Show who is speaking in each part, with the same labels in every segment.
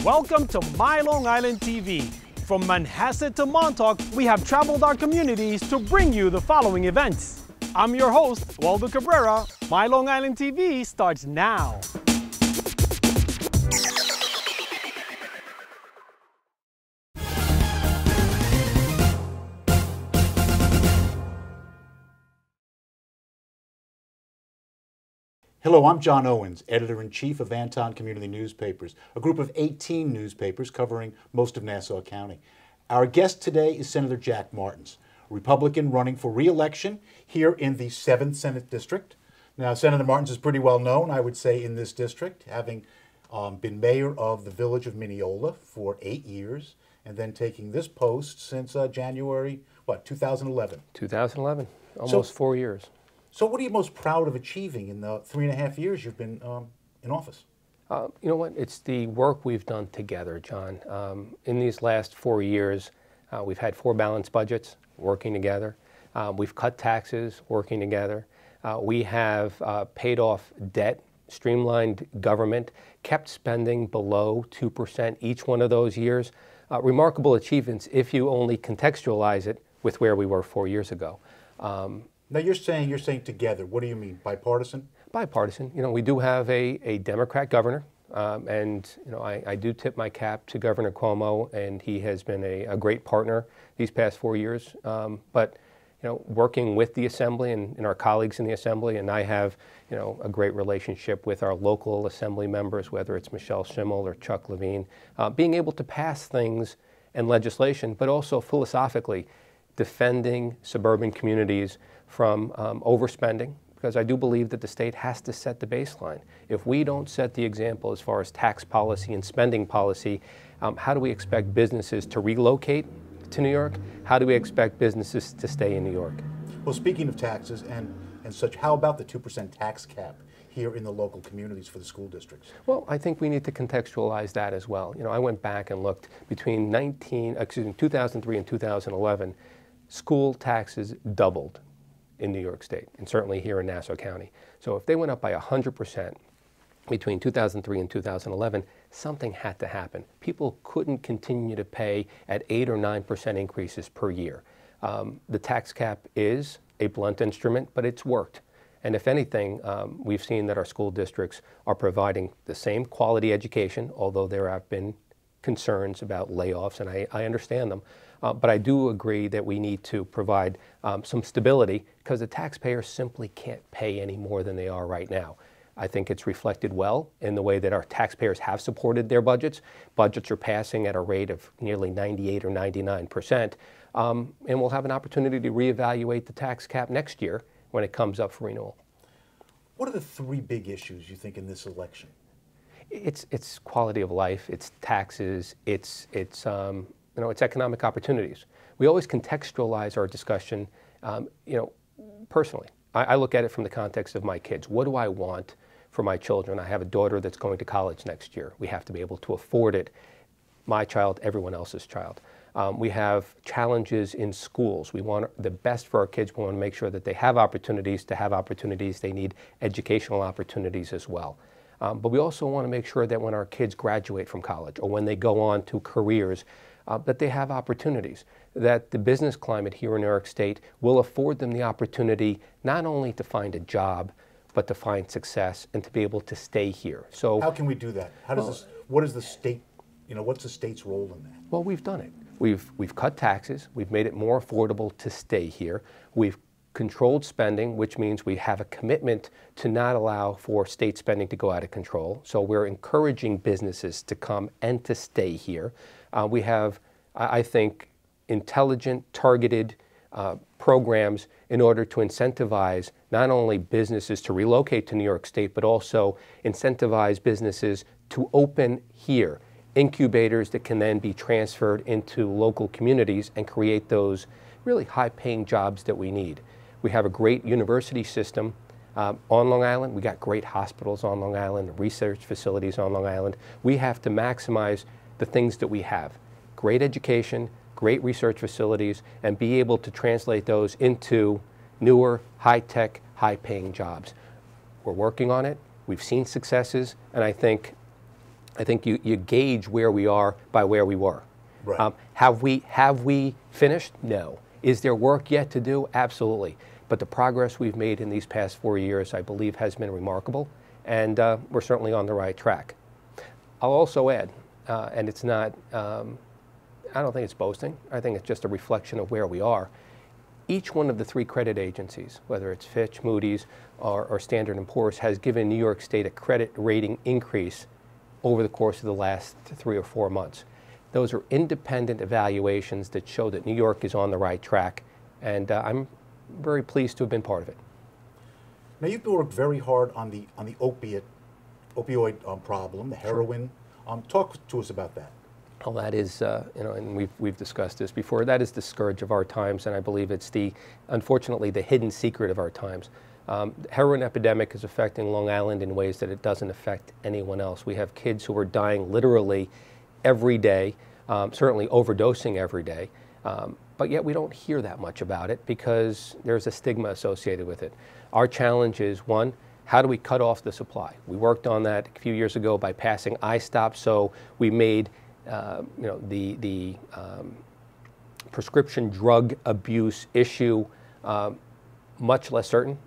Speaker 1: Welcome to My Long Island TV. From Manhasset to Montauk, we have traveled our communities to bring you the following events. I'm your host, Waldo Cabrera. My Long Island TV starts now.
Speaker 2: Hello, I'm John Owens, editor in chief of Anton Community Newspapers, a group of 18 newspapers covering most of Nassau County. Our guest today is Senator Jack Martins, Republican running for re election here in the 7th Senate District. Now, Senator Martins is pretty well known, I would say, in this district, having um, been mayor of the village of Mineola for eight years and then taking this post since uh, January, what, 2011?
Speaker 1: 2011, almost so, four years.
Speaker 2: So, what are you most proud of achieving in the three and a half years you've been um, in office?
Speaker 1: Uh, you know what? It's the work we've done together, John. Um, in these last four years, uh, we've had four balanced budgets working together. Uh, we've cut taxes working together. Uh, we have uh, paid off debt, streamlined government, kept spending below 2% each one of those years. remarkable achievements if you only contextualize it with where we were four years ago. Um,
Speaker 2: now you're saying you're saying together. What
Speaker 1: do you mean bipartisan? Bipartisan. You know, we do have a, a Democrat governor, um, and you know I, I, do tip my cap to Governor Cuomo, and he has been a, a great partner these past four years. Um, but you know, working with the assembly and, and, our colleagues in the assembly, and I have you know a great relationship with our local assembly members, whether it's Michelle Schimmel or Chuck Levine, uh, being able to pass things and legislation, but also philosophically defending suburban communities from um, overspending, because I do believe that the state has to set the baseline. If we don't set the example as far as tax policy and spending policy, um, how do we expect businesses to relocate to New York? How do we expect businesses to stay in New York?
Speaker 2: Well, speaking of taxes and, and such, how about the 2% tax cap? here in the local communities for the school districts?
Speaker 1: Well, I think we need to contextualize that as well. You know, I went back and looked between 19, excuse me, 2003 and 2011, school taxes doubled in New York State, and certainly here in Nassau County. So if they went up by 100% between 2003 and 2011, something had to happen. People couldn't continue to pay at 8 or 9% increases per year. Um, the tax cap is a blunt instrument, but it's worked. And if anything, um, we've seen that our school districts are providing the same quality education, although there have been concerns about layoffs, and I, I understand them. Uh, but I do agree that we need to provide um, some stability because the taxpayers simply can't pay any more than they are right now. I think it's reflected well in the way that our taxpayers have supported their budgets. Budgets are passing at a rate of nearly 98 or 99 percent. Um, and we'll have an opportunity to reevaluate the tax cap next year when it comes up for renewal.
Speaker 2: What are the three big issues you think in this election?
Speaker 1: It's, it's quality of life, it's taxes, it's, it's um, you know, it's economic opportunities. We always contextualize our discussion, um, you know, personally. I, I look at it from the context of my kids. What do I want for my children? I have a daughter that's going to college next year. We have to be able to afford it. My child, everyone else's child. Um, we have challenges in schools. We want the best for our kids. We want to make sure that they have opportunities. To have opportunities, they need educational opportunities as well. Um, but we also want to make sure that when our kids graduate from college or when they go on to careers uh, that they have opportunities, that the business climate here in New York State will afford them the opportunity not only to find a job, but to find success and to be able to stay here. So how can
Speaker 2: we do that? How does well, this, what is the state, you know, what's the state's role in that? Well, we've done it.
Speaker 1: We've, we've cut taxes. We've made it more affordable to stay here. We've controlled spending, which means we have a commitment to not allow for state spending to go out of control. So we're encouraging businesses to come and to stay here. Uh, we have, I think, intelligent, targeted uh, programs in order to incentivize not only businesses to relocate to New York State, but also incentivize businesses to open here incubators that can then be transferred into local communities and create those really high paying jobs that we need. We have a great university system um, on Long Island. We got great hospitals on Long Island, research facilities on Long Island. We have to maximize the things that we have great education, great research facilities, and be able to translate those into newer, high tech, high paying jobs. We're working on it. We've seen successes, and I think, I think you, you gauge where we are by where we were. Right. Um, have, we, have we finished? No. Is there work yet to do? Absolutely. But the progress we've made in these past four years, I believe, has been remarkable, and uh, we're certainly on the right track. I'll also add uh, and it's not, um, I don't think it's boasting. I think it's just a reflection of where we are. Each one of the three credit agencies, whether it's Fitch, Moody's, or, or Standard & Poor's, has given New York State a credit rating increase over the course of the last three or four months. Those are independent evaluations that show that New York is on the right track, and uh, I'm very pleased to have been part of it.
Speaker 2: Now you've worked very hard on the on the opiate opioid um, problem, the heroin um, talk to us about that.
Speaker 1: Well, that is, uh, you know, and we've, we've discussed this before, that is the scourge of our times, and I believe it's the, unfortunately, the hidden secret of our times. Um, heroin epidemic is affecting Long Island in ways that it doesn't affect anyone else. We have kids who are dying literally every day, um, certainly overdosing every day, um, but yet we don't hear that much about it because there's a stigma associated with it. Our challenge is one, how do we cut off the supply? We worked on that a few years ago by passing iStop, so we made uh, you know, the, the um, prescription drug abuse issue uh, much less certain.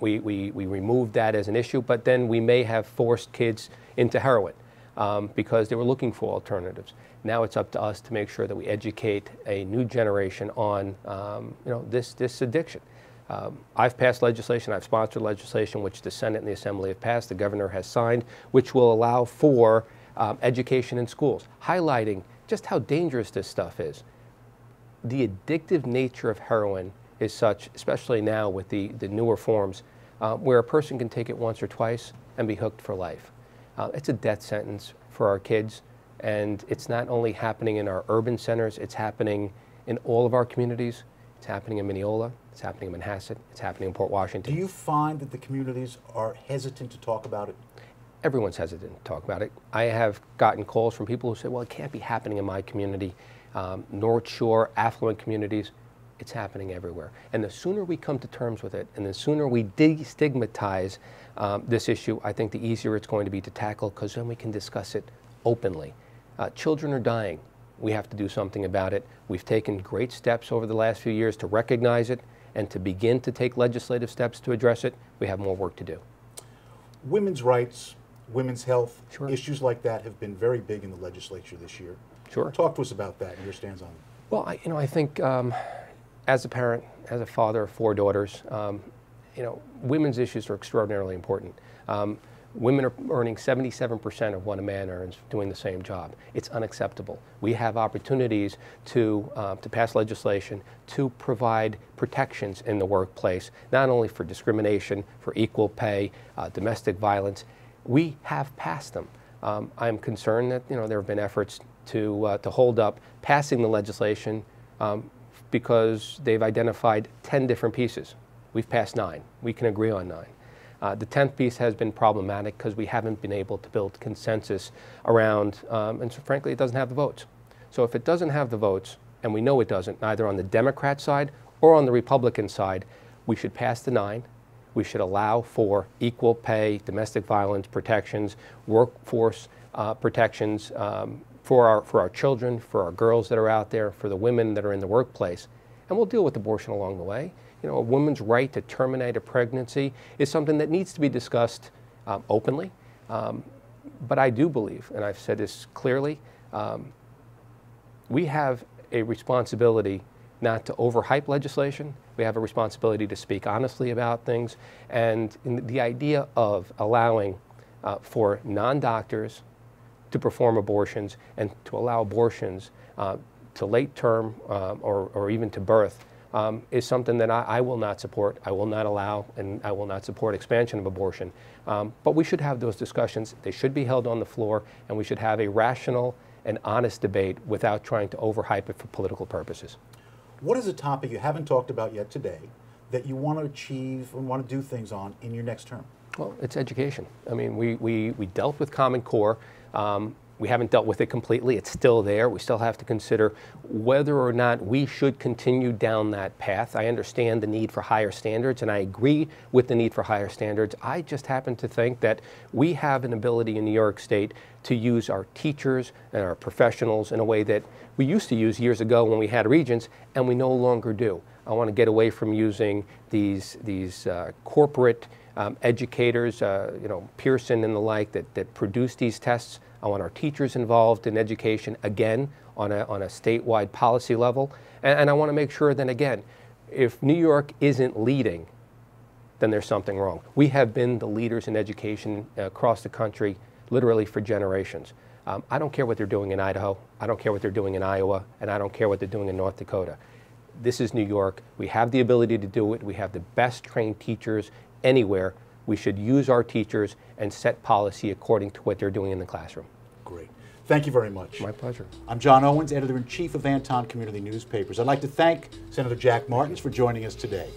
Speaker 1: We, we, we removed that as an issue, but then we may have forced kids into heroin um, because they were looking for alternatives. Now it's up to us to make sure that we educate a new generation on um, you know, this, this addiction. Um, I've passed legislation, I've sponsored legislation which the Senate and the Assembly have passed, the governor has signed, which will allow for um, education in schools, highlighting just how dangerous this stuff is. The addictive nature of heroin is such, especially now with the, the newer forms, uh, where a person can take it once or twice and be hooked for life. Uh, it's a death sentence for our kids, and it's not only happening in our urban centers, it's happening in all of our communities. It's happening in Mineola. It's happening in Manhasset. It's happening in Port Washington. Do you find that
Speaker 2: the communities are hesitant to talk about it?
Speaker 1: Everyone's hesitant to talk about it. I have gotten calls from people who say, well, it can't be happening in my community. Um, North Shore, affluent communities, it's happening everywhere. And the sooner we come to terms with it and the sooner we destigmatize um, this issue, I think the easier it's going to be to tackle because then we can discuss it openly. Uh, children are dying we have to do something about it. We've taken great steps over the last few years to recognize it and to begin to take legislative steps to address it. We have more work to do.
Speaker 2: Women's rights, women's health, sure. issues like that have been very big in the legislature this year. Sure. Talk to us about that and your stance on it.
Speaker 1: Well, I, you know, I think um, as a parent, as a father of four daughters, um, you know, women's issues are extraordinarily important. Um, Women are earning 77% of what a man earns doing the same job. It's unacceptable. We have opportunities to, uh, to pass legislation to provide protections in the workplace, not only for discrimination, for equal pay, uh, domestic violence. We have passed them. Um, I'm concerned that you know, there have been efforts to, uh, to hold up passing the legislation um, because they've identified 10 different pieces. We've passed nine. We can agree on nine. Uh, the 10th piece has been problematic because we haven't been able to build consensus around, um, and so frankly, it doesn't have the votes. So if it doesn't have the votes, and we know it doesn't, neither on the Democrat side or on the Republican side, we should pass the nine. We should allow for equal pay, domestic violence protections, workforce uh, protections um, for, our, for our children, for our girls that are out there, for the women that are in the workplace. And we'll deal with abortion along the way you know, a woman's right to terminate a pregnancy is something that needs to be discussed um, openly. Um, but I do believe, and I've said this clearly, um, we have a responsibility not to overhype legislation. We have a responsibility to speak honestly about things. And the idea of allowing uh, for non doctors to perform abortions and to allow abortions uh, to late term uh, or, or even to birth um, is something that I, I, will not support. I will not allow, and I will not support expansion of abortion. Um, but we should have those discussions. They should be held on the floor, and we should have a rational and honest debate without trying to overhype it for political purposes.
Speaker 2: What is a topic you haven't talked about yet today that you want to achieve and want to do things on in your next term?
Speaker 1: Well, it's education. I mean, we, we, we dealt with Common Core. Um, we haven't dealt with it completely. It's still there. We still have to consider whether or not we should continue down that path. I understand the need for higher standards, and I agree with the need for higher standards. I just happen to think that we have an ability in New York State to use our teachers and our professionals in a way that we used to use years ago when we had regents, and we no longer do. I want to get away from using these, these uh, corporate um, educators, uh, you know, Pearson and the like, that, that produce these tests. I want our teachers involved in education again on a, on a statewide policy level. And, and I want to make sure then again, if New York isn't leading, then there's something wrong. We have been the leaders in education uh, across the country literally for generations. Um, I don't care what they're doing in Idaho, I don't care what they're doing in Iowa, and I don't care what they're doing in North Dakota. This is New York. We have the ability to do it. We have the best trained teachers anywhere, we should use our teachers and set policy according to what they're doing in the classroom.
Speaker 2: Great. Thank you very much. My pleasure. I'm John Owens, editor in chief of Anton Community Newspapers. I'd like to thank Senator Jack Martins for joining us today.